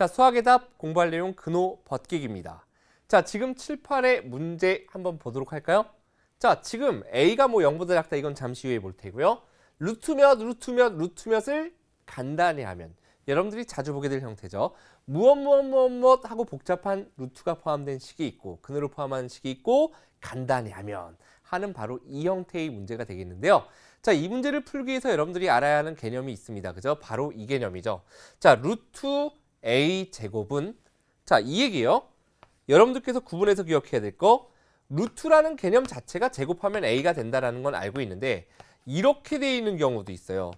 자, 수학의 답 공부할 내용 근호 벗기기입니다. 자, 지금 7, 8의 문제 한번 보도록 할까요? 자, 지금 A가 뭐 0보다 작다 이건 잠시 후에 볼 테고요. 루트몇, 루트몇, 루트몇을 간단히 하면 여러분들이 자주 보게 될 형태죠. 무엇 무엇 무엇 무엇 하고 복잡한 루트가 포함된 식이 있고 근호를 포함한 식이 있고 간단히 하면 하는 바로 이 형태의 문제가 되겠는데요. 자, 이 문제를 풀기 위해서 여러분들이 알아야 하는 개념이 있습니다. 그죠? 바로 이 개념이죠. 자, 루트 a 제곱은 자 이 얘기요. 여러분들께서 구분해서 기억해야 될 거 루트라는 개념 자체가 제곱하면 a가 된다라는 건 알고 있는데 이렇게 돼 있는 경우도 있어요.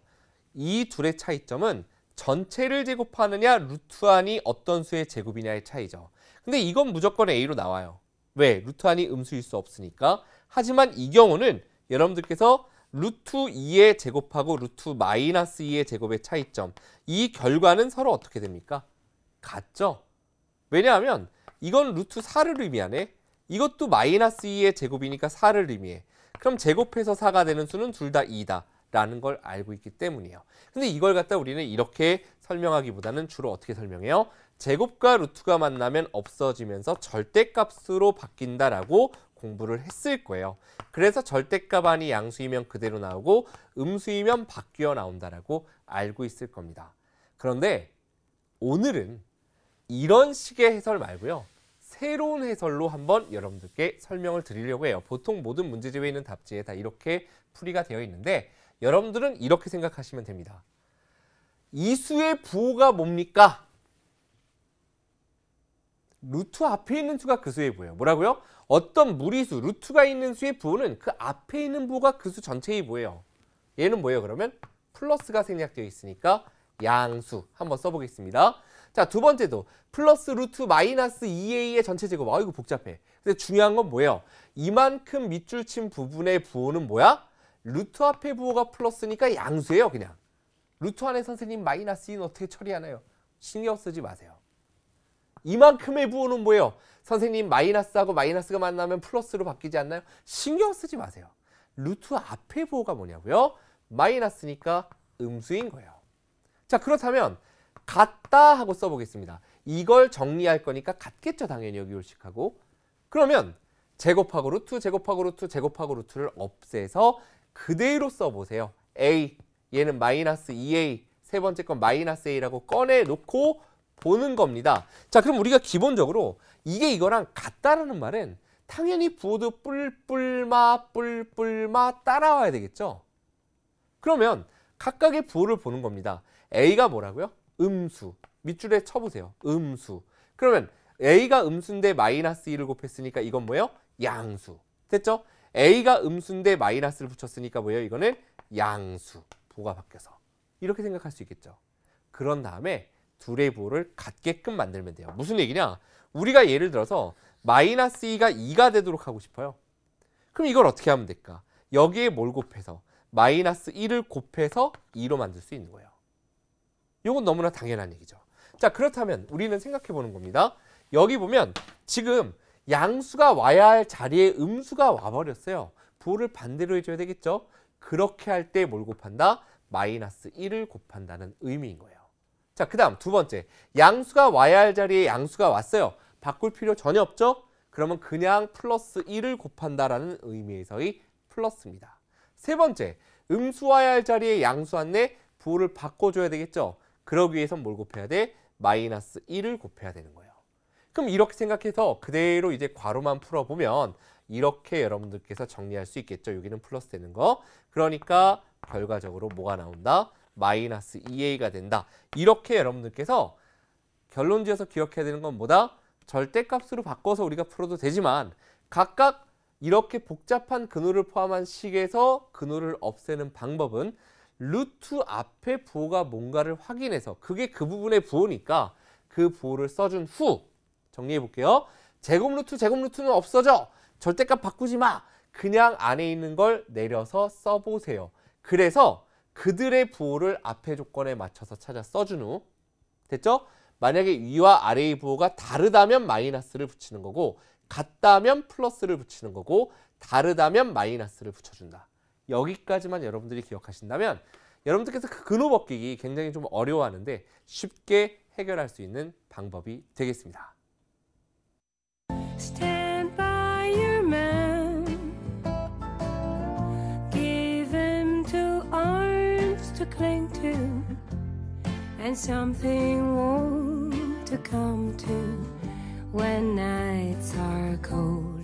이 둘의 차이점은 전체를 제곱하느냐 루트 안이 어떤 수의 제곱이냐의 차이죠. 근데 이건 무조건 a로 나와요. 왜? 루트 안이 음수일 수 없으니까. 하지만 이 경우는 여러분들께서 루트 2의 제곱하고 루트 마이너스 2의 제곱의 차이점 이 결과는 서로 어떻게 됩니까? 같죠? 왜냐하면 이건 루트 4를 의미하네. 이것도 마이너스 2의 제곱이니까 4를 의미해. 그럼 제곱해서 4가 되는 수는 둘 다 2다. 라는 걸 알고 있기 때문이에요. 근데 이걸 갖다 우리는 이렇게 설명하기보다는 주로 어떻게 설명해요? 제곱과 루트가 만나면 없어지면서 절대값으로 바뀐다라고 공부를 했을 거예요. 그래서 절대값 안이 양수이면 그대로 나오고 음수이면 바뀌어 나온다라고 알고 있을 겁니다. 그런데 오늘은 이런 식의 해설 말고요. 새로운 해설로 한번 여러분들께 설명을 드리려고 해요. 보통 모든 문제집에 있는 답지에 다 이렇게 풀이가 되어 있는데 여러분들은 이렇게 생각하시면 됩니다. 이수의 부호가 뭡니까? 루트 앞에 있는 수가 그 수의 부예요. 뭐라고요? 어떤 무리수, 루트가 있는 수의 부호는 그 앞에 있는 부호가 그 수 전체의 부예요. 얘는 뭐예요? 그러면 플러스가 생략되어 있으니까 양수 한번 써보겠습니다. 자, 두 번째도 플러스 루트 마이너스 2a의 전체 제곱. 아, 이거 복잡해. 근데 중요한 건 뭐예요? 이만큼 밑줄 친 부분의 부호는 뭐야? 루트 앞에 부호가 플러스니까 양수예요, 그냥. 루트 안에 선생님 마이너스 2는 어떻게 처리하나요? 신경 쓰지 마세요. 이만큼의 부호는 뭐예요? 선생님 마이너스하고 마이너스가 만나면 플러스로 바뀌지 않나요? 신경 쓰지 마세요. 루트 앞에 부호가 뭐냐고요? 마이너스니까 음수인 거예요. 자 그렇다면 같다 하고 써보겠습니다. 이걸 정리할 거니까 같겠죠 당연히 여기 홀식하고 그러면 제곱하고 루트 제곱하고 루트 제곱하고 루트를 없애서 그대로 써보세요. a 얘는 마이너스 2a 세 번째 건 마이너스 a라고 꺼내놓고 보는 겁니다. 자 그럼 우리가 기본적으로 이게 이거랑 같다라는 말은 당연히 부호도 뿔뿔마 뿔뿔마 따라와야 되겠죠. 그러면 각각의 부호를 보는 겁니다. a가 뭐라고요? 음수. 밑줄에 쳐보세요. 음수. 그러면 A가 음수인데 마이너스 2를 곱했으니까 이건 뭐예요? 양수. 됐죠? A가 음수인데 마이너스를 붙였으니까 뭐예요? 이거는 양수. 부가 바뀌어서. 이렇게 생각할 수 있겠죠. 그런 다음에 둘의 부호를 같게끔 만들면 돼요. 무슨 얘기냐? 우리가 예를 들어서 마이너스 2가 2가 되도록 하고 싶어요. 그럼 이걸 어떻게 하면 될까? 여기에 뭘 곱해서? 마이너스 1을 곱해서 2로 만들 수 있는 거예요. 이건 너무나 당연한 얘기죠. 자 그렇다면 우리는 생각해 보는 겁니다. 여기 보면 지금 양수가 와야 할 자리에 음수가 와버렸어요. 부호를 반대로 해줘야 되겠죠. 그렇게 할 때 뭘 곱한다? 마이너스 1을 곱한다는 의미인 거예요. 자, 그 다음 두 번째. 양수가 와야 할 자리에 양수가 왔어요. 바꿀 필요 전혀 없죠? 그러면 그냥 플러스 1을 곱한다라는 의미에서의 플러스입니다. 세 번째. 음수 와야 할 자리에 양수 왔네. 부호를 바꿔줘야 되겠죠? 그러기 위해서뭘 곱해야 돼? 마이너스 1을 곱해야 되는 거예요. 그럼 이렇게 생각해서 그대로 이제 괄호만 풀어보면 이렇게 여러분들께서 정리할 수 있겠죠. 여기는 플러스 되는 거. 그러니까 결과적으로 뭐가 나온다? 마이너스 2a가 된다. 이렇게 여러분들께서 결론지어서 기억해야 되는 건 뭐다? 절대값으로 바꿔서 우리가 풀어도 되지만 각각 이렇게 복잡한 근호를 포함한 식에서 근호를 없애는 방법은 루트 앞에 부호가 뭔가를 확인해서 그게 그 부분의 부호니까 그 부호를 써준 후 정리해 볼게요. 제곱 루트 제곱 루트는 없어져. 절대값 바꾸지 마. 그냥 안에 있는 걸 내려서 써보세요. 그래서 그들의 부호를 앞에 조건에 맞춰서 찾아 써준 후 됐죠? 만약에 위와 아래의 부호가 다르다면 마이너스를 붙이는 거고 같다면 플러스를 붙이는 거고 다르다면 마이너스를 붙여준다. 여기까지만 여러분들이 기억하신다면 여러분들께서 그 근호 벗기기 굉장히 좀 어려워하는데 쉽게 해결할 수 있는 방법이 되겠습니다. and something warm to come to when nights are cold.